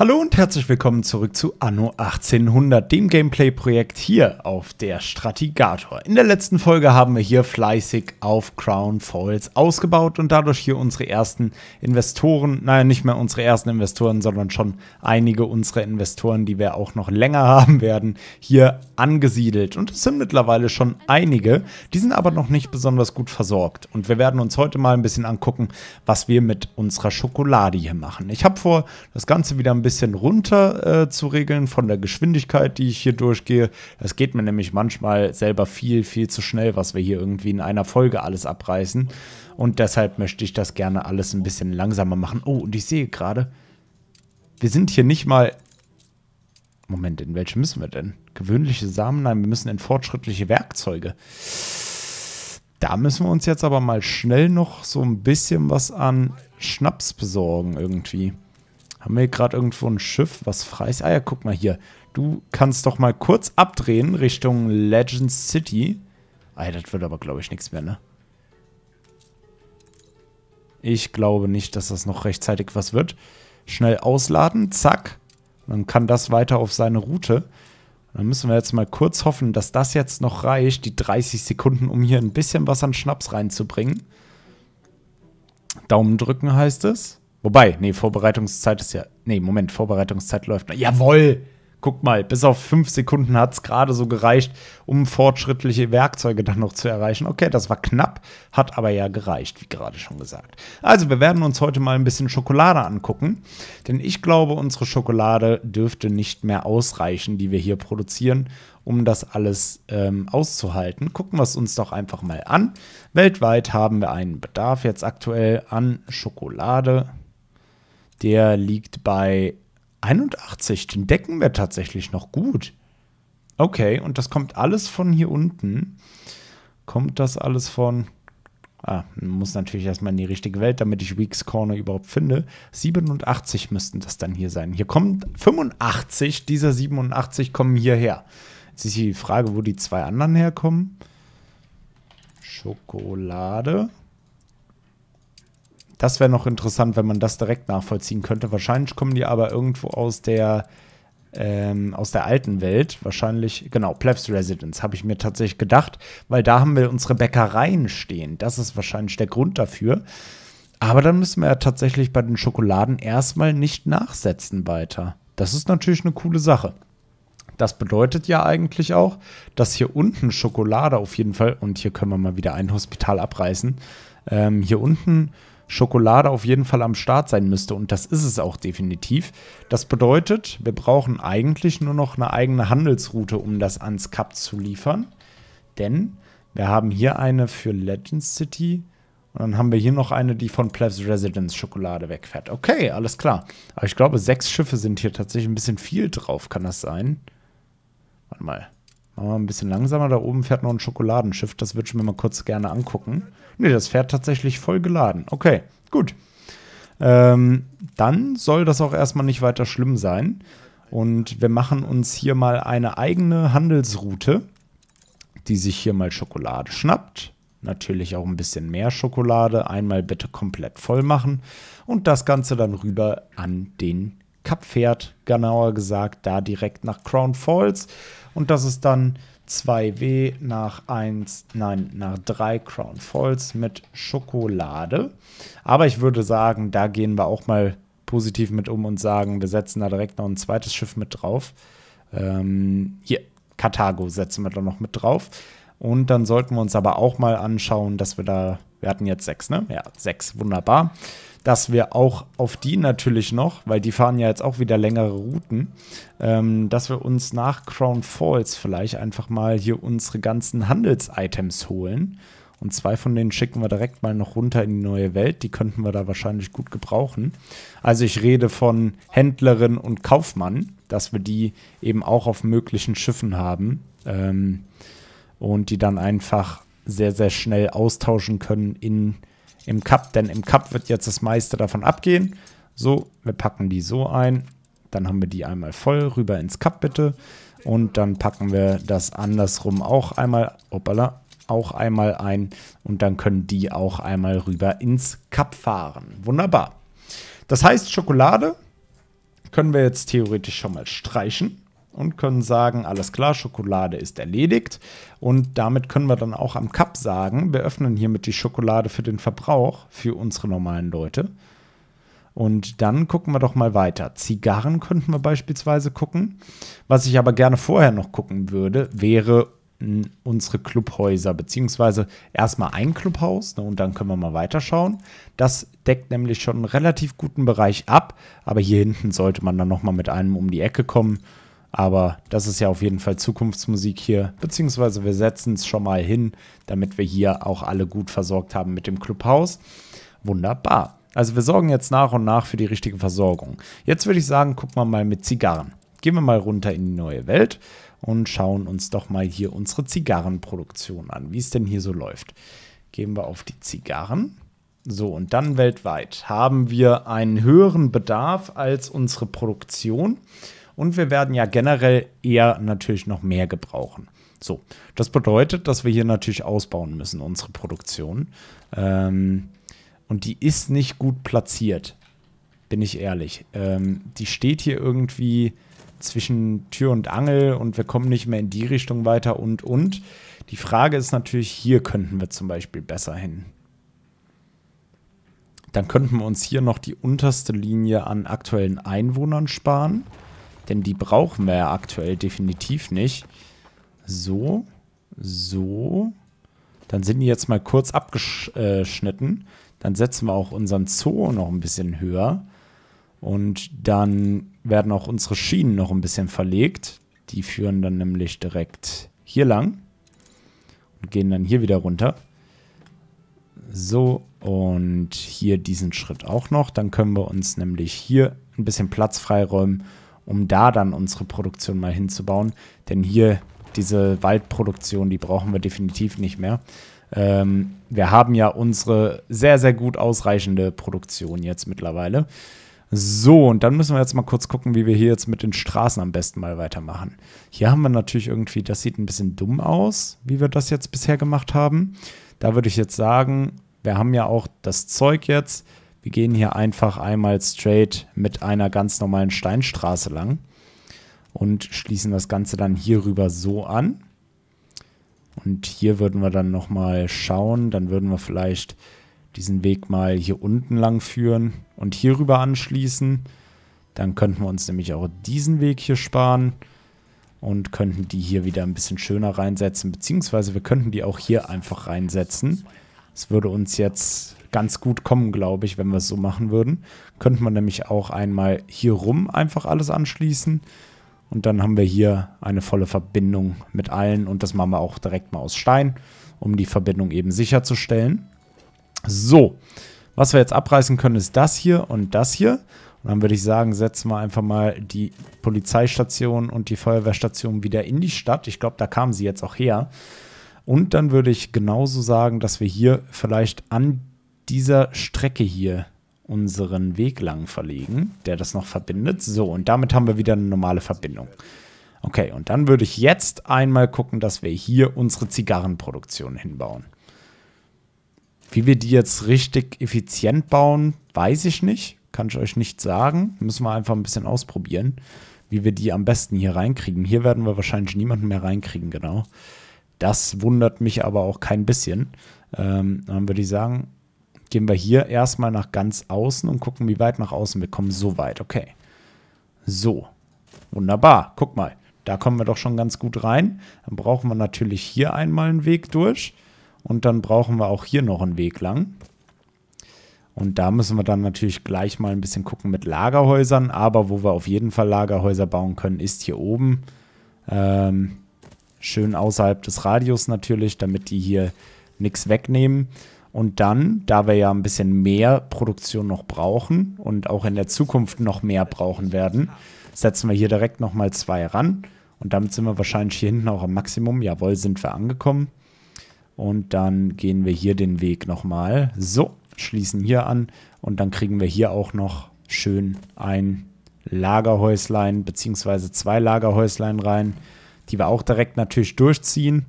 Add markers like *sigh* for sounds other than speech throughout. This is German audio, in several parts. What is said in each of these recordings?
Hallo und herzlich willkommen zurück zu Anno 1800, dem Gameplay-Projekt hier auf der Stratigator. In der letzten Folge haben wir hier fleißig auf Crown Falls ausgebaut und dadurch hier unsere ersten Investoren, naja, nicht mehr unsere ersten Investoren, sondern schon einige unserer Investoren, die wir auch noch länger *laughs* haben werden, hier angesiedelt. Und es sind mittlerweile schon einige, die sind aber noch nicht besonders gut versorgt. Und wir werden uns heute mal ein bisschen angucken, was wir mit unserer Schokolade hier machen. Ich habe vor, das Ganze wieder ein bisschen bisschen runter äh, zu regeln von der Geschwindigkeit, die ich hier durchgehe. Es geht mir nämlich manchmal selber viel, viel zu schnell, was wir hier irgendwie in einer Folge alles abreißen. Und deshalb möchte ich das gerne alles ein bisschen langsamer machen. Oh, und ich sehe gerade, wir sind hier nicht mal... Moment, in welche müssen wir denn? Gewöhnliche Samen? Nein, wir müssen in fortschrittliche Werkzeuge. Da müssen wir uns jetzt aber mal schnell noch so ein bisschen was an Schnaps besorgen irgendwie. Haben wir hier gerade irgendwo ein Schiff, was frei ist? Ah ja, guck mal hier. Du kannst doch mal kurz abdrehen Richtung Legend City. Ah, das wird aber, glaube ich, nichts mehr, ne? Ich glaube nicht, dass das noch rechtzeitig was wird. Schnell ausladen, zack. Dann kann das weiter auf seine Route. Dann müssen wir jetzt mal kurz hoffen, dass das jetzt noch reicht, die 30 Sekunden, um hier ein bisschen was an Schnaps reinzubringen. Daumen drücken heißt es. Wobei, nee, Vorbereitungszeit ist ja. Nee, Moment, Vorbereitungszeit läuft. Jawoll! Guck mal, bis auf fünf Sekunden hat es gerade so gereicht, um fortschrittliche Werkzeuge dann noch zu erreichen. Okay, das war knapp, hat aber ja gereicht, wie gerade schon gesagt. Also, wir werden uns heute mal ein bisschen Schokolade angucken, denn ich glaube, unsere Schokolade dürfte nicht mehr ausreichen, die wir hier produzieren, um das alles ähm, auszuhalten. Gucken wir es uns doch einfach mal an. Weltweit haben wir einen Bedarf jetzt aktuell an Schokolade der liegt bei 81. Den decken wir tatsächlich noch gut. Okay, und das kommt alles von hier unten. Kommt das alles von. Ah, muss natürlich erstmal in die richtige Welt, damit ich Weeks Corner überhaupt finde. 87 müssten das dann hier sein. Hier kommen 85 dieser 87 kommen hierher. Jetzt ist hier die Frage, wo die zwei anderen herkommen. Schokolade. Das wäre noch interessant, wenn man das direkt nachvollziehen könnte. Wahrscheinlich kommen die aber irgendwo aus der ähm, aus der alten Welt. Wahrscheinlich, genau, Plebs Residence, habe ich mir tatsächlich gedacht, weil da haben wir unsere Bäckereien stehen. Das ist wahrscheinlich der Grund dafür. Aber dann müssen wir ja tatsächlich bei den Schokoladen erstmal nicht nachsetzen weiter. Das ist natürlich eine coole Sache. Das bedeutet ja eigentlich auch, dass hier unten Schokolade auf jeden Fall, und hier können wir mal wieder ein Hospital abreißen, ähm, hier unten Schokolade auf jeden Fall am Start sein müsste. Und das ist es auch definitiv. Das bedeutet, wir brauchen eigentlich nur noch eine eigene Handelsroute, um das ans Cup zu liefern. Denn wir haben hier eine für Legends City und dann haben wir hier noch eine, die von Plevs Residence Schokolade wegfährt. Okay, alles klar. Aber ich glaube, sechs Schiffe sind hier tatsächlich ein bisschen viel drauf. Kann das sein? Warte mal. Aber ein bisschen langsamer. Da oben fährt noch ein Schokoladenschiff. Das würde ich mir mal kurz gerne angucken. Ne, das fährt tatsächlich voll geladen. Okay, gut. Ähm, dann soll das auch erstmal nicht weiter schlimm sein. Und wir machen uns hier mal eine eigene Handelsroute, die sich hier mal Schokolade schnappt. Natürlich auch ein bisschen mehr Schokolade. Einmal bitte komplett voll machen. Und das Ganze dann rüber an den Kap fährt, genauer gesagt, da direkt nach Crown Falls. Und das ist dann 2W nach 1, nein, nach 3 Crown Falls mit Schokolade. Aber ich würde sagen, da gehen wir auch mal positiv mit um und sagen, wir setzen da direkt noch ein zweites Schiff mit drauf. Ähm, hier, Karthago setzen wir da noch mit drauf. Und dann sollten wir uns aber auch mal anschauen, dass wir da wir hatten jetzt sechs, ne? Ja, sechs, wunderbar. Dass wir auch auf die natürlich noch, weil die fahren ja jetzt auch wieder längere Routen, ähm, dass wir uns nach Crown Falls vielleicht einfach mal hier unsere ganzen Handelsitems holen. Und zwei von denen schicken wir direkt mal noch runter in die neue Welt. Die könnten wir da wahrscheinlich gut gebrauchen. Also ich rede von Händlerin und Kaufmann, dass wir die eben auch auf möglichen Schiffen haben. Ähm, und die dann einfach sehr, sehr schnell austauschen können in, im Cup. Denn im Cup wird jetzt das meiste davon abgehen. So, wir packen die so ein. Dann haben wir die einmal voll rüber ins Cup bitte. Und dann packen wir das andersrum auch einmal, hoppala, auch einmal ein. Und dann können die auch einmal rüber ins Cup fahren. Wunderbar. Das heißt, Schokolade können wir jetzt theoretisch schon mal streichen und können sagen, alles klar, Schokolade ist erledigt. Und damit können wir dann auch am Cup sagen, wir öffnen hiermit die Schokolade für den Verbrauch, für unsere normalen Leute. Und dann gucken wir doch mal weiter. Zigarren könnten wir beispielsweise gucken. Was ich aber gerne vorher noch gucken würde, wäre hm, unsere Clubhäuser, beziehungsweise erstmal ein Clubhaus ne, und dann können wir mal weiterschauen. Das deckt nämlich schon einen relativ guten Bereich ab, aber hier hinten sollte man dann nochmal mit einem um die Ecke kommen aber das ist ja auf jeden Fall Zukunftsmusik hier, beziehungsweise wir setzen es schon mal hin, damit wir hier auch alle gut versorgt haben mit dem Clubhaus. Wunderbar. Also wir sorgen jetzt nach und nach für die richtige Versorgung. Jetzt würde ich sagen, gucken wir mal mit Zigarren. Gehen wir mal runter in die neue Welt und schauen uns doch mal hier unsere Zigarrenproduktion an, wie es denn hier so läuft. Gehen wir auf die Zigarren. So, und dann weltweit haben wir einen höheren Bedarf als unsere Produktion. Und wir werden ja generell eher natürlich noch mehr gebrauchen. So, das bedeutet, dass wir hier natürlich ausbauen müssen, unsere Produktion. Ähm, und die ist nicht gut platziert, bin ich ehrlich. Ähm, die steht hier irgendwie zwischen Tür und Angel und wir kommen nicht mehr in die Richtung weiter und und. Die Frage ist natürlich, hier könnten wir zum Beispiel besser hin. Dann könnten wir uns hier noch die unterste Linie an aktuellen Einwohnern sparen. Denn die brauchen wir ja aktuell definitiv nicht. So, so. Dann sind die jetzt mal kurz abgeschnitten. Dann setzen wir auch unseren Zoo noch ein bisschen höher. Und dann werden auch unsere Schienen noch ein bisschen verlegt. Die führen dann nämlich direkt hier lang. Und gehen dann hier wieder runter. So, und hier diesen Schritt auch noch. Dann können wir uns nämlich hier ein bisschen Platz freiräumen um da dann unsere Produktion mal hinzubauen. Denn hier diese Waldproduktion, die brauchen wir definitiv nicht mehr. Ähm, wir haben ja unsere sehr, sehr gut ausreichende Produktion jetzt mittlerweile. So, und dann müssen wir jetzt mal kurz gucken, wie wir hier jetzt mit den Straßen am besten mal weitermachen. Hier haben wir natürlich irgendwie, das sieht ein bisschen dumm aus, wie wir das jetzt bisher gemacht haben. Da würde ich jetzt sagen, wir haben ja auch das Zeug jetzt. Wir gehen hier einfach einmal straight mit einer ganz normalen Steinstraße lang und schließen das Ganze dann hierüber so an. Und hier würden wir dann nochmal schauen, dann würden wir vielleicht diesen Weg mal hier unten lang führen und hierüber anschließen. Dann könnten wir uns nämlich auch diesen Weg hier sparen und könnten die hier wieder ein bisschen schöner reinsetzen, beziehungsweise wir könnten die auch hier einfach reinsetzen. Es würde uns jetzt ganz gut kommen, glaube ich, wenn wir es so machen würden. Könnte man nämlich auch einmal hier rum einfach alles anschließen. Und dann haben wir hier eine volle Verbindung mit allen. Und das machen wir auch direkt mal aus Stein, um die Verbindung eben sicherzustellen. So, was wir jetzt abreißen können, ist das hier und das hier. Und dann würde ich sagen, setzen wir einfach mal die Polizeistation und die Feuerwehrstation wieder in die Stadt. Ich glaube, da kamen sie jetzt auch her. Und dann würde ich genauso sagen, dass wir hier vielleicht an dieser Strecke hier unseren Weg lang verlegen, der das noch verbindet. So, und damit haben wir wieder eine normale Verbindung. Okay, und dann würde ich jetzt einmal gucken, dass wir hier unsere Zigarrenproduktion hinbauen. Wie wir die jetzt richtig effizient bauen, weiß ich nicht. Kann ich euch nicht sagen. Müssen wir einfach ein bisschen ausprobieren, wie wir die am besten hier reinkriegen. Hier werden wir wahrscheinlich niemanden mehr reinkriegen, genau. Das wundert mich aber auch kein bisschen. Ähm, dann würde ich sagen, gehen wir hier erstmal nach ganz außen und gucken, wie weit nach außen wir kommen. So weit, okay. So, wunderbar. Guck mal, da kommen wir doch schon ganz gut rein. Dann brauchen wir natürlich hier einmal einen Weg durch. Und dann brauchen wir auch hier noch einen Weg lang. Und da müssen wir dann natürlich gleich mal ein bisschen gucken mit Lagerhäusern. Aber wo wir auf jeden Fall Lagerhäuser bauen können, ist hier oben. Ähm, schön außerhalb des Radius natürlich, damit die hier nichts wegnehmen. Und dann, da wir ja ein bisschen mehr Produktion noch brauchen und auch in der Zukunft noch mehr brauchen werden, setzen wir hier direkt nochmal zwei ran. Und damit sind wir wahrscheinlich hier hinten auch am Maximum. Jawohl, sind wir angekommen. Und dann gehen wir hier den Weg nochmal. So, schließen hier an. Und dann kriegen wir hier auch noch schön ein Lagerhäuslein beziehungsweise zwei Lagerhäuslein rein, die wir auch direkt natürlich durchziehen.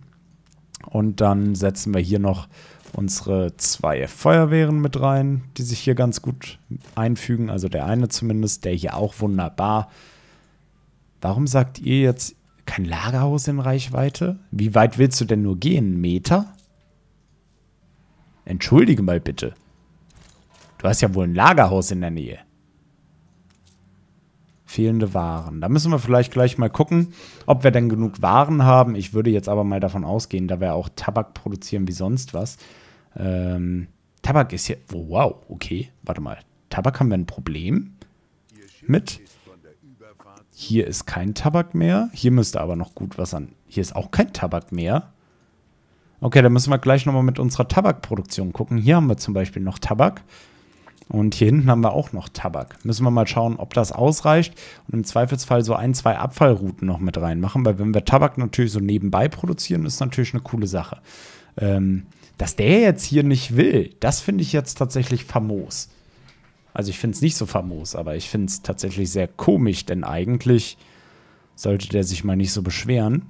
Und dann setzen wir hier noch unsere zwei Feuerwehren mit rein, die sich hier ganz gut einfügen. Also der eine zumindest, der hier auch wunderbar. Warum sagt ihr jetzt kein Lagerhaus in Reichweite? Wie weit willst du denn nur gehen? Meter? Entschuldige mal bitte. Du hast ja wohl ein Lagerhaus in der Nähe. Fehlende Waren. Da müssen wir vielleicht gleich mal gucken, ob wir denn genug Waren haben. Ich würde jetzt aber mal davon ausgehen, da wir auch Tabak produzieren wie sonst was, ähm, Tabak ist hier. Oh, wow, okay. Warte mal. Tabak haben wir ein Problem mit. Hier ist kein Tabak mehr. Hier müsste aber noch gut was an. Hier ist auch kein Tabak mehr. Okay, dann müssen wir gleich nochmal mit unserer Tabakproduktion gucken. Hier haben wir zum Beispiel noch Tabak. Und hier hinten haben wir auch noch Tabak. Müssen wir mal schauen, ob das ausreicht. Und im Zweifelsfall so ein, zwei Abfallrouten noch mit reinmachen. Weil wenn wir Tabak natürlich so nebenbei produzieren, ist natürlich eine coole Sache. Ähm, dass der jetzt hier nicht will, das finde ich jetzt tatsächlich famos. Also ich finde es nicht so famos, aber ich finde es tatsächlich sehr komisch, denn eigentlich sollte der sich mal nicht so beschweren.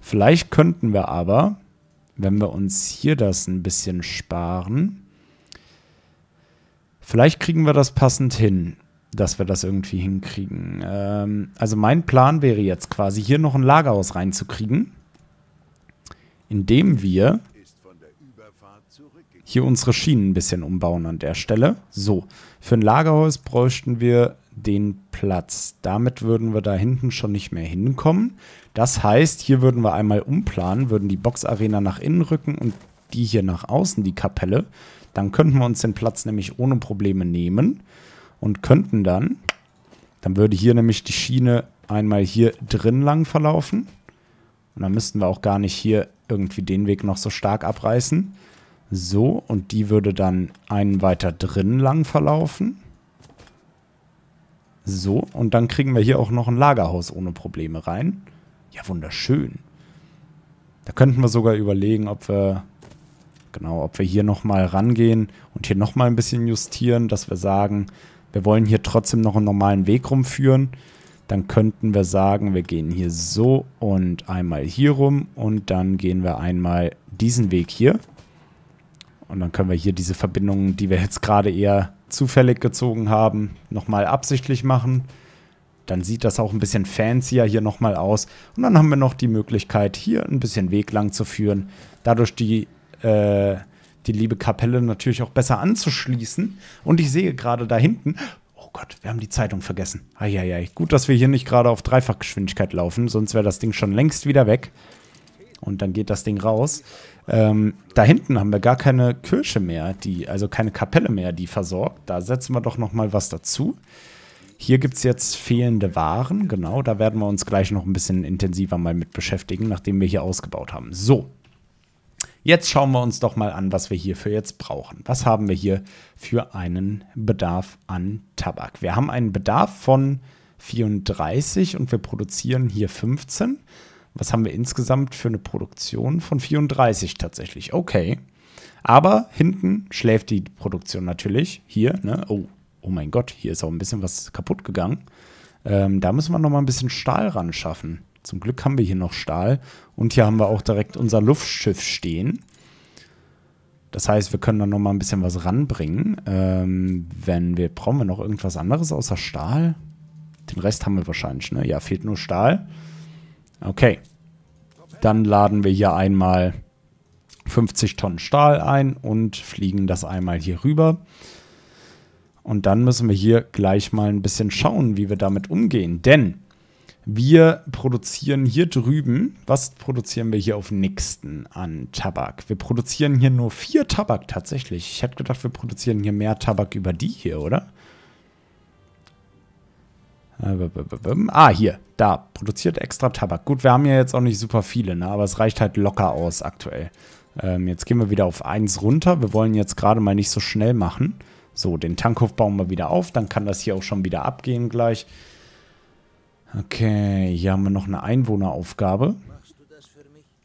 Vielleicht könnten wir aber, wenn wir uns hier das ein bisschen sparen, vielleicht kriegen wir das passend hin, dass wir das irgendwie hinkriegen. Ähm, also mein Plan wäre jetzt quasi hier noch ein Lagerhaus reinzukriegen, indem wir hier unsere Schienen ein bisschen umbauen an der Stelle. So, für ein Lagerhaus bräuchten wir den Platz. Damit würden wir da hinten schon nicht mehr hinkommen. Das heißt, hier würden wir einmal umplanen, würden die Boxarena nach innen rücken und die hier nach außen, die Kapelle. Dann könnten wir uns den Platz nämlich ohne Probleme nehmen und könnten dann, dann würde hier nämlich die Schiene einmal hier drin lang verlaufen. Und dann müssten wir auch gar nicht hier irgendwie den Weg noch so stark abreißen. So, und die würde dann einen weiter drinnen lang verlaufen. So, und dann kriegen wir hier auch noch ein Lagerhaus ohne Probleme rein. Ja, wunderschön. Da könnten wir sogar überlegen, ob wir genau, ob wir hier nochmal rangehen und hier nochmal ein bisschen justieren, dass wir sagen, wir wollen hier trotzdem noch einen normalen Weg rumführen. Dann könnten wir sagen, wir gehen hier so und einmal hier rum und dann gehen wir einmal diesen Weg hier. Und dann können wir hier diese Verbindungen, die wir jetzt gerade eher zufällig gezogen haben, nochmal absichtlich machen. Dann sieht das auch ein bisschen fancier hier nochmal aus. Und dann haben wir noch die Möglichkeit, hier ein bisschen Weg lang zu führen. Dadurch die, äh, die liebe Kapelle natürlich auch besser anzuschließen. Und ich sehe gerade da hinten, oh Gott, wir haben die Zeitung vergessen. Eieiei, gut, dass wir hier nicht gerade auf Dreifachgeschwindigkeit laufen, sonst wäre das Ding schon längst wieder weg und dann geht das Ding raus. Ähm, da hinten haben wir gar keine Kirche mehr, die, also keine Kapelle mehr, die versorgt. Da setzen wir doch nochmal was dazu. Hier gibt es jetzt fehlende Waren, genau. Da werden wir uns gleich noch ein bisschen intensiver mal mit beschäftigen, nachdem wir hier ausgebaut haben. So, jetzt schauen wir uns doch mal an, was wir hierfür jetzt brauchen. Was haben wir hier für einen Bedarf an Tabak? Wir haben einen Bedarf von 34 und wir produzieren hier 15. Was haben wir insgesamt für eine Produktion von 34 tatsächlich? Okay. Aber hinten schläft die Produktion natürlich. Hier, ne? Oh, oh mein Gott, hier ist auch ein bisschen was kaputt gegangen. Ähm, da müssen wir nochmal ein bisschen Stahl ran schaffen. Zum Glück haben wir hier noch Stahl. Und hier haben wir auch direkt unser Luftschiff stehen. Das heißt, wir können dann nochmal ein bisschen was ranbringen. Ähm, wenn wir brauchen wir noch irgendwas anderes außer Stahl. Den Rest haben wir wahrscheinlich. Ne? Ja, fehlt nur Stahl. Okay. Dann laden wir hier einmal 50 Tonnen Stahl ein und fliegen das einmal hier rüber. Und dann müssen wir hier gleich mal ein bisschen schauen, wie wir damit umgehen. Denn wir produzieren hier drüben, was produzieren wir hier auf Nixton an Tabak? Wir produzieren hier nur vier Tabak tatsächlich. Ich hätte gedacht, wir produzieren hier mehr Tabak über die hier, oder? Ah, hier, da, produziert extra Tabak. Gut, wir haben ja jetzt auch nicht super viele, ne? aber es reicht halt locker aus aktuell. Ähm, jetzt gehen wir wieder auf 1 runter. Wir wollen jetzt gerade mal nicht so schnell machen. So, den Tankhof bauen wir wieder auf. Dann kann das hier auch schon wieder abgehen gleich. Okay, hier haben wir noch eine Einwohneraufgabe.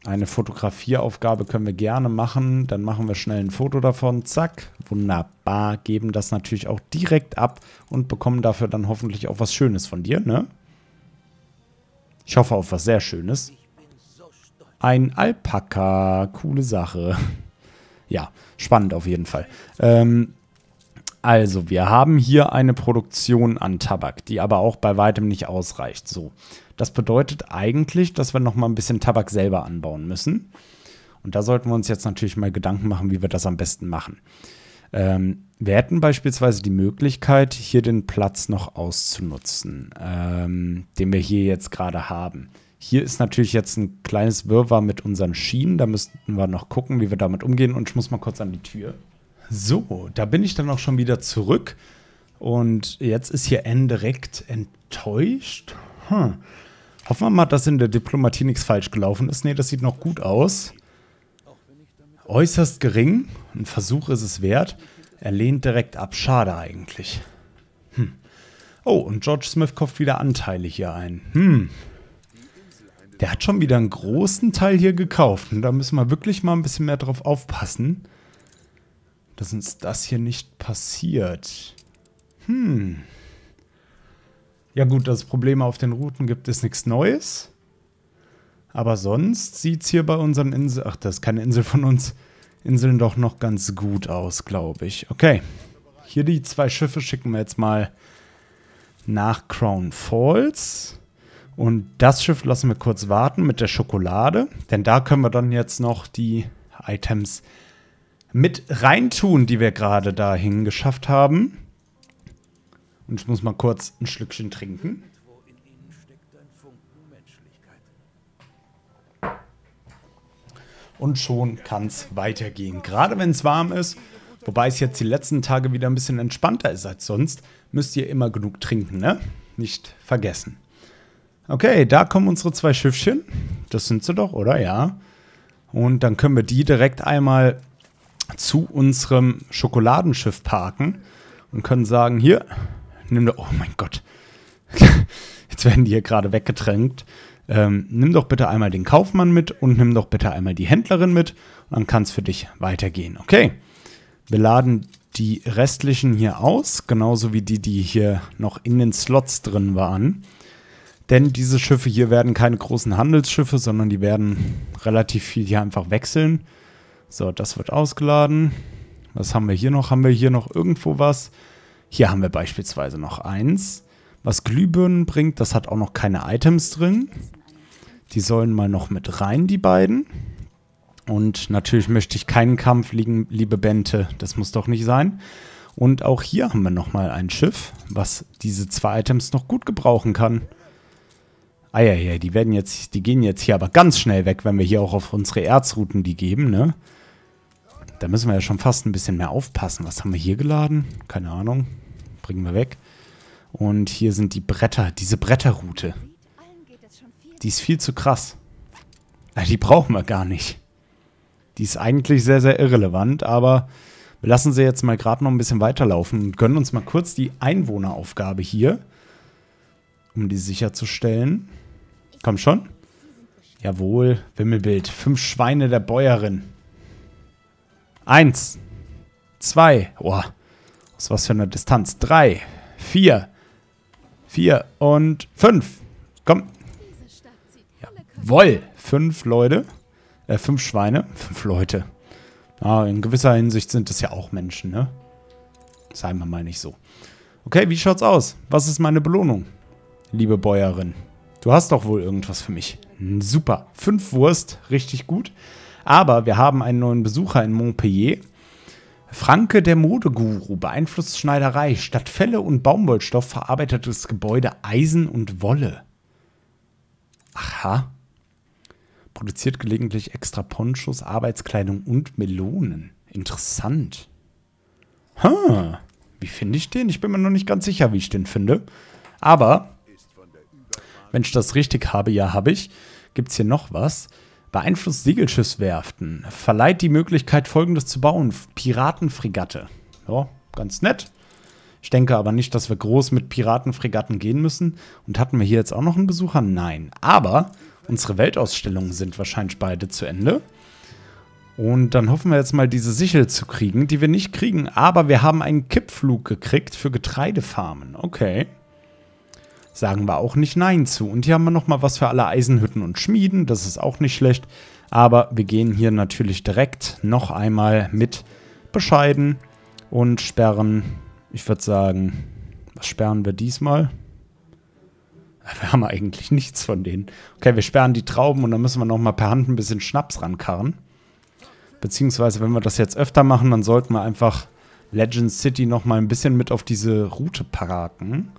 Eine Fotografieaufgabe können wir gerne machen. Dann machen wir schnell ein Foto davon. Zack. Wunderbar. Geben das natürlich auch direkt ab und bekommen dafür dann hoffentlich auch was Schönes von dir, ne? Ich hoffe auf was sehr Schönes. Ein Alpaka. Coole Sache. *laughs* Ja, spannend auf jeden Fall. Ähm, also, wir haben hier eine Produktion an Tabak, die aber auch bei weitem nicht ausreicht. So. Das bedeutet eigentlich, dass wir noch mal ein bisschen Tabak selber anbauen müssen. Und da sollten wir uns jetzt natürlich mal Gedanken machen, wie wir das am besten machen. Ähm, wir hätten beispielsweise die Möglichkeit, hier den Platz noch auszunutzen, ähm, den wir hier jetzt gerade haben. Hier ist natürlich jetzt ein kleines Wirrwarr mit unseren Schienen. Da müssten wir noch gucken, wie wir damit umgehen. Und ich muss mal kurz an die Tür. So, da bin ich dann auch schon wieder zurück. Und jetzt ist hier N direkt enttäuscht. Hm. Hoffen wir mal, dass in der Diplomatie nichts falsch gelaufen ist. Nee, das sieht noch gut aus. Äußerst gering. Ein Versuch ist es wert. Er lehnt direkt ab. Schade eigentlich. Hm. Oh, und George Smith kauft wieder Anteile hier ein. Hm. Der hat schon wieder einen großen Teil hier gekauft. Und da müssen wir wirklich mal ein bisschen mehr drauf aufpassen, dass uns das hier nicht passiert. Hm. Ja gut, dass es Probleme auf den Routen gibt, ist nichts Neues. Aber sonst sieht es hier bei unseren Inseln, ach, das ist keine Insel von uns, Inseln doch noch ganz gut aus, glaube ich. Okay, hier die zwei Schiffe schicken wir jetzt mal nach Crown Falls. Und das Schiff lassen wir kurz warten mit der Schokolade, denn da können wir dann jetzt noch die Items mit reintun, die wir gerade dahin geschafft haben. Und ich muss mal kurz ein Schlückchen trinken. Und schon kann es weitergehen. Gerade wenn es warm ist, wobei es jetzt die letzten Tage wieder ein bisschen entspannter ist als sonst, müsst ihr immer genug trinken, ne? Nicht vergessen. Okay, da kommen unsere zwei Schiffchen. Das sind sie doch, oder? Ja. Und dann können wir die direkt einmal zu unserem Schokoladenschiff parken und können sagen, hier, nimm doch, oh mein Gott, *laughs* jetzt werden die hier gerade weggetränkt. Ähm, nimm doch bitte einmal den Kaufmann mit und nimm doch bitte einmal die Händlerin mit. dann kann es für dich weitergehen. Okay. Wir laden die restlichen hier aus, genauso wie die, die hier noch in den Slots drin waren. Denn diese Schiffe hier werden keine großen Handelsschiffe, sondern die werden relativ viel hier einfach wechseln. So, das wird ausgeladen. Was haben wir hier noch? Haben wir hier noch irgendwo was? Hier haben wir beispielsweise noch eins. Was Glühbirnen bringt, das hat auch noch keine Items drin. Die sollen mal noch mit rein, die beiden. Und natürlich möchte ich keinen Kampf liegen, liebe Bente. Das muss doch nicht sein. Und auch hier haben wir nochmal ein Schiff, was diese zwei Items noch gut gebrauchen kann. Eieiei, die werden jetzt, die gehen jetzt hier aber ganz schnell weg, wenn wir hier auch auf unsere Erzrouten die geben, ne? Da müssen wir ja schon fast ein bisschen mehr aufpassen. Was haben wir hier geladen? Keine Ahnung bringen wir weg. Und hier sind die Bretter, diese Bretterroute. Die ist viel zu krass. Die brauchen wir gar nicht. Die ist eigentlich sehr, sehr irrelevant, aber wir lassen sie jetzt mal gerade noch ein bisschen weiterlaufen und gönnen uns mal kurz die Einwohneraufgabe hier, um die sicherzustellen. Komm schon. Jawohl, Wimmelbild. Fünf Schweine der Bäuerin. Eins. Zwei. Boah, aus was für eine Distanz? Drei, vier, vier und fünf. Komm. Jawoll. Fünf Leute. Äh, fünf Schweine. *laughs* Fünf Leute. Ah, in gewisser Hinsicht sind es ja auch Menschen, ne? Seien wir mal nicht so. Okay, wie schaut's aus? Was ist meine Belohnung? Liebe Bäuerin. Du hast doch wohl irgendwas für mich. Super. Fünf Wurst, richtig gut. Aber wir haben einen neuen Besucher in Montpellier. Franke, der Modeguru, beeinflusst Schneiderei. Statt Felle und Baumwollstoff verarbeitet das Gebäude Eisen und Wolle. Aha. Produziert gelegentlich extra Ponchos, Arbeitskleidung und Melonen. Interessant. Ha, wie finde ich den? Ich bin mir noch nicht ganz sicher, wie ich den finde. Aber, wenn ich das richtig habe, ja, habe ich. Gibt es hier noch was? Beeinflusst Segelschiffswerften. Verleiht die Möglichkeit, folgendes zu bauen. Piratenfregatte. Ja, ganz nett. Ich denke aber nicht, dass wir groß mit Piratenfregatten gehen müssen. Und hatten wir hier jetzt auch noch einen Besucher? Nein. Aber unsere Weltausstellungen sind wahrscheinlich beide zu Ende. Und dann hoffen wir jetzt mal, diese Sichel zu kriegen, die wir nicht kriegen. Aber wir haben einen Kippflug gekriegt für Getreidefarmen. Okay sagen wir auch nicht Nein zu. Und hier haben wir nochmal was für alle Eisenhütten und Schmieden, das ist auch nicht schlecht. Aber wir gehen hier natürlich direkt noch einmal mit bescheiden und sperren, ich würde sagen, was sperren wir diesmal? Äh, wir haben eigentlich nichts von denen. Okay, wir sperren die Trauben und dann müssen wir nochmal per Hand ein bisschen Schnaps rankarren. Beziehungsweise, wenn wir das jetzt öfter machen, dann sollten wir einfach Legend City nochmal ein bisschen mit auf diese Route paraten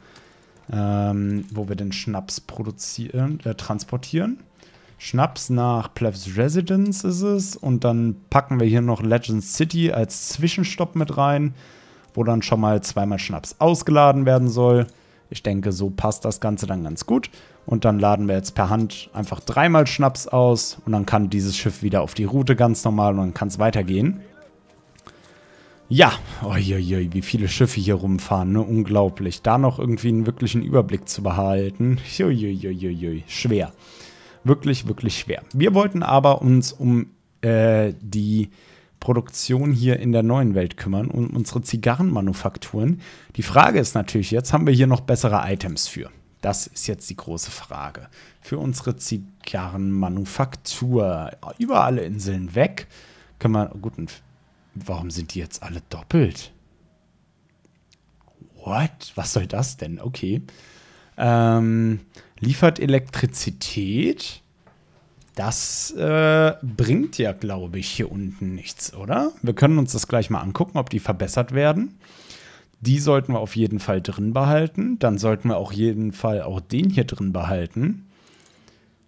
ähm, wo wir den Schnaps produzieren, äh, transportieren. Schnaps nach Plevs Residence ist es. Und dann packen wir hier noch Legend City als Zwischenstopp mit rein, wo dann schon mal zweimal Schnaps ausgeladen werden soll. Ich denke, so passt das Ganze dann ganz gut. Und dann laden wir jetzt per Hand einfach dreimal Schnaps aus und dann kann dieses Schiff wieder auf die Route ganz normal und dann kann es weitergehen. Ja, uiuiui, wie viele Schiffe hier rumfahren, ne? Unglaublich. Da noch irgendwie einen wirklichen Überblick zu behalten, uiuiuiui, schwer. Wirklich, wirklich schwer. Wir wollten aber uns um äh, die Produktion hier in der neuen Welt kümmern und um unsere Zigarrenmanufakturen. Die Frage ist natürlich jetzt, haben wir hier noch bessere Items für? Das ist jetzt die große Frage. Für unsere Zigarrenmanufaktur. Über alle Inseln weg. Können wir, gut, ein Warum sind die jetzt alle doppelt? What? Was soll das denn? Okay. Ähm, liefert Elektrizität. Das äh, bringt ja, glaube ich, hier unten nichts, oder? Wir können uns das gleich mal angucken, ob die verbessert werden. Die sollten wir auf jeden Fall drin behalten. Dann sollten wir auf jeden Fall auch den hier drin behalten.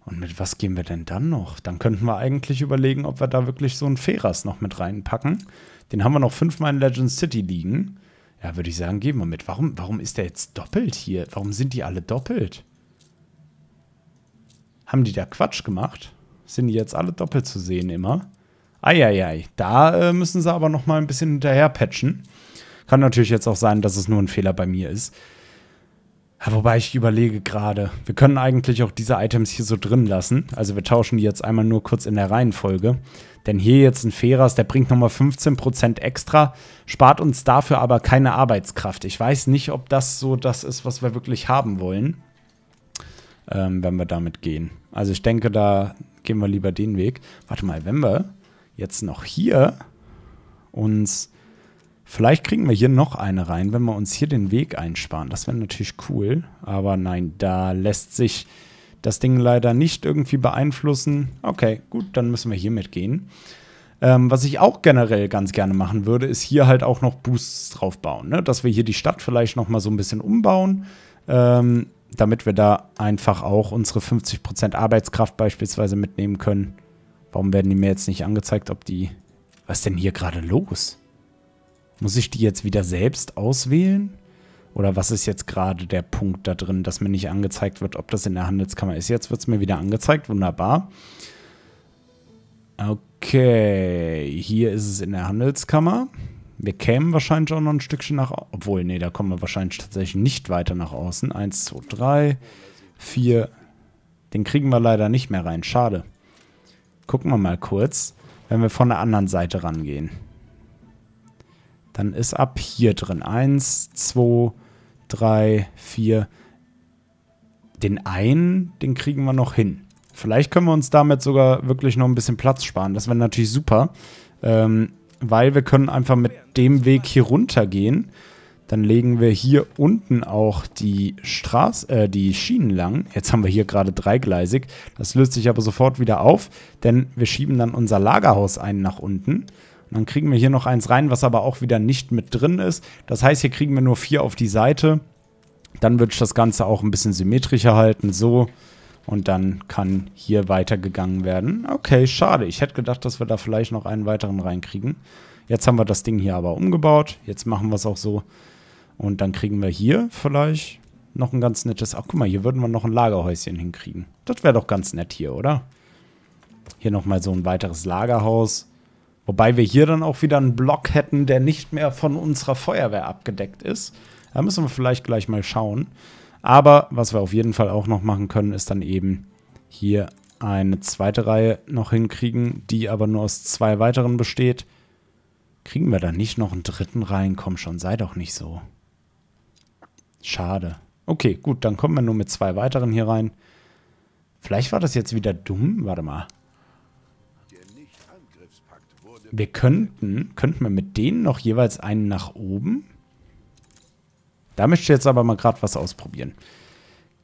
Und mit was gehen wir denn dann noch? Dann könnten wir eigentlich überlegen, ob wir da wirklich so einen Feras noch mit reinpacken. Den haben wir noch fünfmal in Legend City liegen. Ja, würde ich sagen, gehen wir mit. Warum, warum ist der jetzt doppelt hier? Warum sind die alle doppelt? Haben die da Quatsch gemacht? Sind die jetzt alle doppelt zu sehen immer? Eieiei, da äh, müssen sie aber noch mal ein bisschen hinterher patchen. Kann natürlich jetzt auch sein, dass es nur ein Fehler bei mir ist. Ja, wobei ich überlege gerade, wir können eigentlich auch diese Items hier so drin lassen. Also wir tauschen die jetzt einmal nur kurz in der Reihenfolge. Denn hier jetzt ein Feras, der bringt nochmal 15% extra, spart uns dafür aber keine Arbeitskraft. Ich weiß nicht, ob das so das ist, was wir wirklich haben wollen, ähm, wenn wir damit gehen. Also ich denke, da gehen wir lieber den Weg. Warte mal, wenn wir jetzt noch hier uns Vielleicht kriegen wir hier noch eine rein, wenn wir uns hier den Weg einsparen. Das wäre natürlich cool. Aber nein, da lässt sich das Ding leider nicht irgendwie beeinflussen. Okay, gut, dann müssen wir hier mitgehen. Ähm, was ich auch generell ganz gerne machen würde, ist hier halt auch noch Boosts drauf bauen. Ne? Dass wir hier die Stadt vielleicht noch mal so ein bisschen umbauen, ähm, damit wir da einfach auch unsere 50% Arbeitskraft beispielsweise mitnehmen können. Warum werden die mir jetzt nicht angezeigt, ob die... Was ist denn hier gerade los? Muss ich die jetzt wieder selbst auswählen? Oder was ist jetzt gerade der Punkt da drin, dass mir nicht angezeigt wird, ob das in der Handelskammer ist? Jetzt wird es mir wieder angezeigt, wunderbar. Okay, hier ist es in der Handelskammer. Wir kämen wahrscheinlich auch noch ein Stückchen nach... außen. Obwohl, nee, da kommen wir wahrscheinlich tatsächlich nicht weiter nach außen. Eins, zwei, drei, vier. Den kriegen wir leider nicht mehr rein, schade. Gucken wir mal kurz, wenn wir von der anderen Seite rangehen. Dann ist ab hier drin 1, 2, 3, 4. Den einen, den kriegen wir noch hin. Vielleicht können wir uns damit sogar wirklich noch ein bisschen Platz sparen. Das wäre natürlich super, ähm, weil wir können einfach mit dem Weg hier runter gehen. Dann legen wir hier unten auch die Straße, äh, die Schienen lang. Jetzt haben wir hier gerade dreigleisig. Das löst sich aber sofort wieder auf, denn wir schieben dann unser Lagerhaus ein nach unten. Und dann kriegen wir hier noch eins rein, was aber auch wieder nicht mit drin ist. Das heißt, hier kriegen wir nur vier auf die Seite. Dann würde ich das Ganze auch ein bisschen symmetrischer halten, so. Und dann kann hier weitergegangen werden. Okay, schade. Ich hätte gedacht, dass wir da vielleicht noch einen weiteren reinkriegen. Jetzt haben wir das Ding hier aber umgebaut. Jetzt machen wir es auch so. Und dann kriegen wir hier vielleicht noch ein ganz nettes... Ach, guck mal, hier würden wir noch ein Lagerhäuschen hinkriegen. Das wäre doch ganz nett hier, oder? Hier nochmal so ein weiteres Lagerhaus. Wobei wir hier dann auch wieder einen Block hätten, der nicht mehr von unserer Feuerwehr abgedeckt ist. Da müssen wir vielleicht gleich mal schauen. Aber was wir auf jeden Fall auch noch machen können, ist dann eben hier eine zweite Reihe noch hinkriegen, die aber nur aus zwei weiteren besteht. Kriegen wir da nicht noch einen dritten rein? Komm schon, sei doch nicht so. Schade. Okay, gut, dann kommen wir nur mit zwei weiteren hier rein. Vielleicht war das jetzt wieder dumm. Warte mal wir könnten, könnten wir mit denen noch jeweils einen nach oben? Da möchte ich jetzt aber mal gerade was ausprobieren.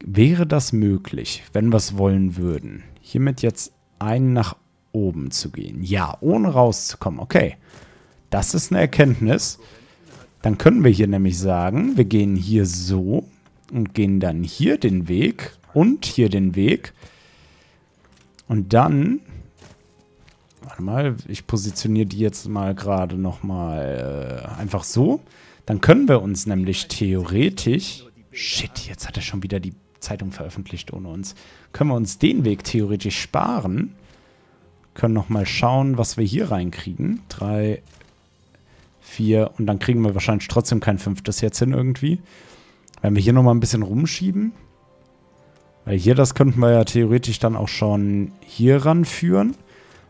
Wäre das möglich, wenn wir es wollen würden, hiermit jetzt einen nach oben zu gehen? Ja, ohne rauszukommen. Okay, das ist eine Erkenntnis. Dann können wir hier nämlich sagen, wir gehen hier so und gehen dann hier den Weg und hier den Weg. Und dann warte mal, ich positioniere die jetzt mal gerade nochmal äh, einfach so. Dann können wir uns nämlich theoretisch... Shit, jetzt hat er schon wieder die Zeitung veröffentlicht ohne uns. Können wir uns den Weg theoretisch sparen? Können nochmal schauen, was wir hier reinkriegen. Drei, vier und dann kriegen wir wahrscheinlich trotzdem kein fünftes jetzt hin irgendwie. Wenn wir hier nochmal ein bisschen rumschieben. Weil hier, das könnten wir ja theoretisch dann auch schon hier ranführen.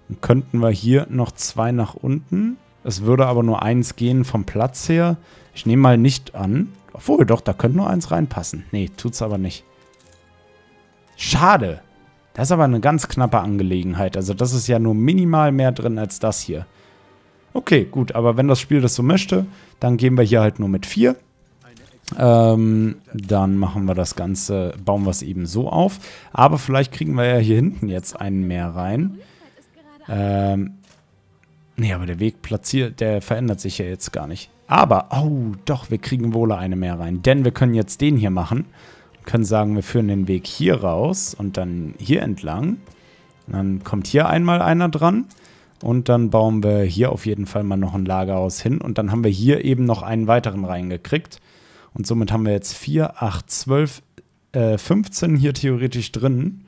Dann könnten wir hier noch zwei nach unten. Es würde aber nur eins gehen vom Platz her. Ich nehme mal nicht an. Obwohl, doch, da könnte nur eins reinpassen. Nee, tut's aber nicht. Schade. Das ist aber eine ganz knappe Angelegenheit. Also das ist ja nur minimal mehr drin als das hier. Okay, gut, aber wenn das Spiel das so möchte, dann gehen wir hier halt nur mit vier. Ähm, dann machen wir das Ganze, bauen wir es eben so auf. Aber vielleicht kriegen wir ja hier hinten jetzt einen mehr rein. Ähm, nee, aber der Weg platziert, der verändert sich ja jetzt gar nicht. Aber, oh, doch, wir kriegen wohl eine mehr rein. Denn wir können jetzt den hier machen. Können sagen, wir führen den Weg hier raus und dann hier entlang. Und dann kommt hier einmal einer dran. Und dann bauen wir hier auf jeden Fall mal noch ein Lagerhaus hin. Und dann haben wir hier eben noch einen weiteren reingekriegt. Und somit haben wir jetzt 4, 8, 12, äh, 15 hier theoretisch drin.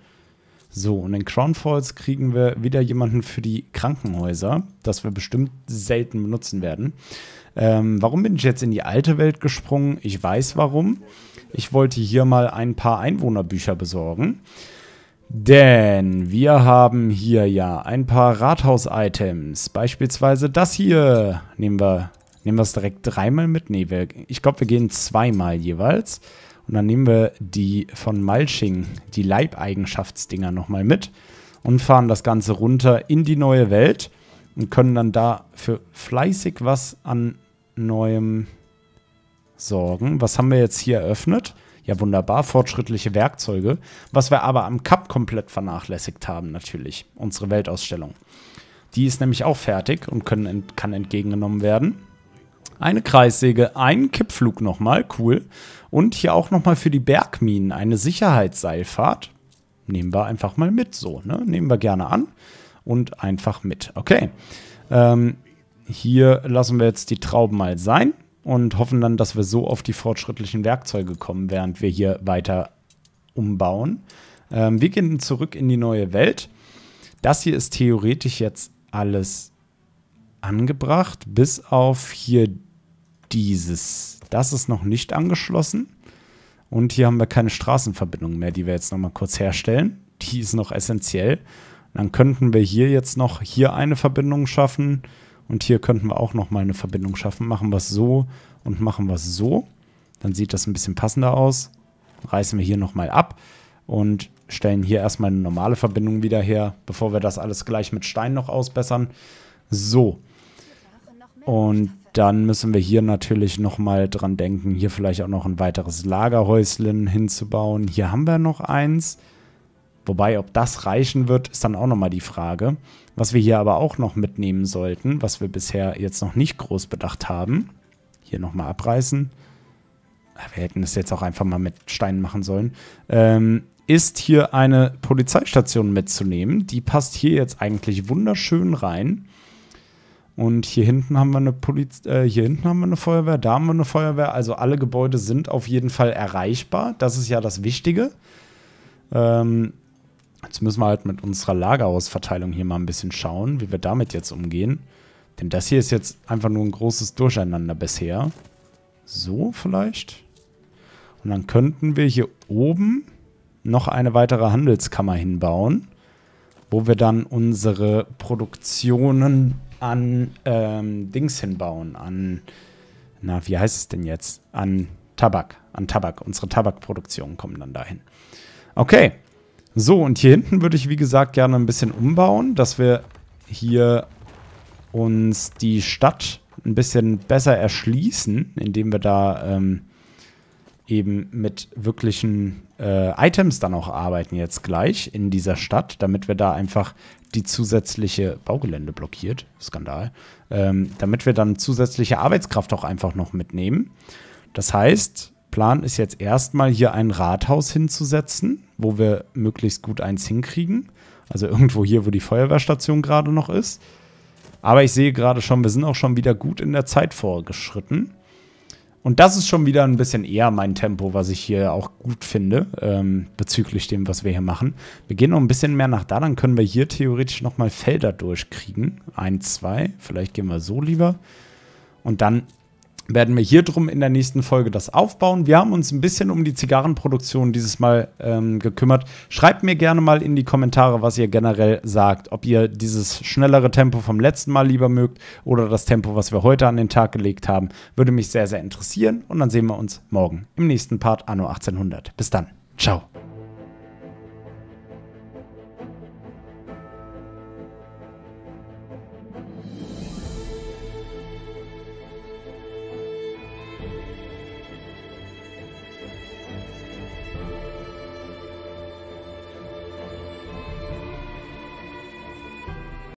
So, und in Crown Falls kriegen wir wieder jemanden für die Krankenhäuser, das wir bestimmt selten benutzen werden. Ähm, warum bin ich jetzt in die alte Welt gesprungen? Ich weiß warum. Ich wollte hier mal ein paar Einwohnerbücher besorgen. Denn wir haben hier ja ein paar Rathaus-Items. Beispielsweise das hier. Nehmen wir, nehmen es direkt dreimal mit? Nee, wir, ich glaube, wir gehen zweimal jeweils. Und dann nehmen wir die von Malching, die Leibeigenschaftsdinger nochmal mit und fahren das Ganze runter in die neue Welt und können dann da für fleißig was an neuem sorgen. Was haben wir jetzt hier eröffnet? Ja, wunderbar, fortschrittliche Werkzeuge. Was wir aber am Cup komplett vernachlässigt haben, natürlich. Unsere Weltausstellung. Die ist nämlich auch fertig und können, kann entgegengenommen werden eine Kreissäge, einen Kippflug nochmal, cool. Und hier auch nochmal für die Bergminen eine Sicherheitsseilfahrt. Nehmen wir einfach mal mit, so, ne? Nehmen wir gerne an und einfach mit. Okay, ähm, hier lassen wir jetzt die Trauben mal sein und hoffen dann, dass wir so auf die fortschrittlichen Werkzeuge kommen, während wir hier weiter umbauen. Ähm, wir gehen zurück in die neue Welt. Das hier ist theoretisch jetzt alles angebracht, bis auf hier die dieses. Das ist noch nicht angeschlossen. Und hier haben wir keine Straßenverbindung mehr, die wir jetzt nochmal kurz herstellen. Die ist noch essentiell. Dann könnten wir hier jetzt noch hier eine Verbindung schaffen. Und hier könnten wir auch nochmal eine Verbindung schaffen. Machen wir es so und machen wir es so. Dann sieht das ein bisschen passender aus. Reißen wir hier nochmal ab und stellen hier erstmal eine normale Verbindung wieder her, bevor wir das alles gleich mit Stein noch ausbessern. So. Und dann müssen wir hier natürlich nochmal dran denken, hier vielleicht auch noch ein weiteres Lagerhäuslen hinzubauen. Hier haben wir noch eins. Wobei, ob das reichen wird, ist dann auch nochmal die Frage. Was wir hier aber auch noch mitnehmen sollten, was wir bisher jetzt noch nicht groß bedacht haben. Hier nochmal abreißen. Ah, wir hätten das jetzt auch einfach mal mit Steinen machen sollen. Ähm, ist hier eine Polizeistation mitzunehmen. Die passt hier jetzt eigentlich wunderschön rein. Und hier hinten haben wir eine Poliz äh, hier hinten haben wir eine Feuerwehr, da haben wir eine Feuerwehr. Also alle Gebäude sind auf jeden Fall erreichbar. Das ist ja das Wichtige. Ähm, jetzt müssen wir halt mit unserer Lagerhausverteilung hier mal ein bisschen schauen, wie wir damit jetzt umgehen. Denn das hier ist jetzt einfach nur ein großes Durcheinander bisher. So vielleicht. Und dann könnten wir hier oben noch eine weitere Handelskammer hinbauen, wo wir dann unsere Produktionen an ähm, Dings hinbauen, an, na, wie heißt es denn jetzt? An Tabak, an Tabak. Unsere Tabakproduktionen kommen dann dahin. Okay. So, und hier hinten würde ich, wie gesagt, gerne ein bisschen umbauen, dass wir hier uns die Stadt ein bisschen besser erschließen, indem wir da ähm, eben mit wirklichen äh, Items dann auch arbeiten jetzt gleich in dieser Stadt, damit wir da einfach die zusätzliche Baugelände blockiert, Skandal, ähm, damit wir dann zusätzliche Arbeitskraft auch einfach noch mitnehmen. Das heißt, Plan ist jetzt erstmal hier ein Rathaus hinzusetzen, wo wir möglichst gut eins hinkriegen. Also irgendwo hier, wo die Feuerwehrstation gerade noch ist. Aber ich sehe gerade schon, wir sind auch schon wieder gut in der Zeit vorgeschritten. Und das ist schon wieder ein bisschen eher mein Tempo, was ich hier auch gut finde, ähm, bezüglich dem, was wir hier machen. Wir gehen noch ein bisschen mehr nach da, dann können wir hier theoretisch nochmal Felder durchkriegen. Ein, zwei, vielleicht gehen wir so lieber. Und dann werden wir hier drum in der nächsten Folge das aufbauen. Wir haben uns ein bisschen um die Zigarrenproduktion dieses Mal ähm, gekümmert. Schreibt mir gerne mal in die Kommentare, was ihr generell sagt. Ob ihr dieses schnellere Tempo vom letzten Mal lieber mögt oder das Tempo, was wir heute an den Tag gelegt haben. Würde mich sehr, sehr interessieren. Und dann sehen wir uns morgen im nächsten Part Anno 1800. Bis dann. Ciao.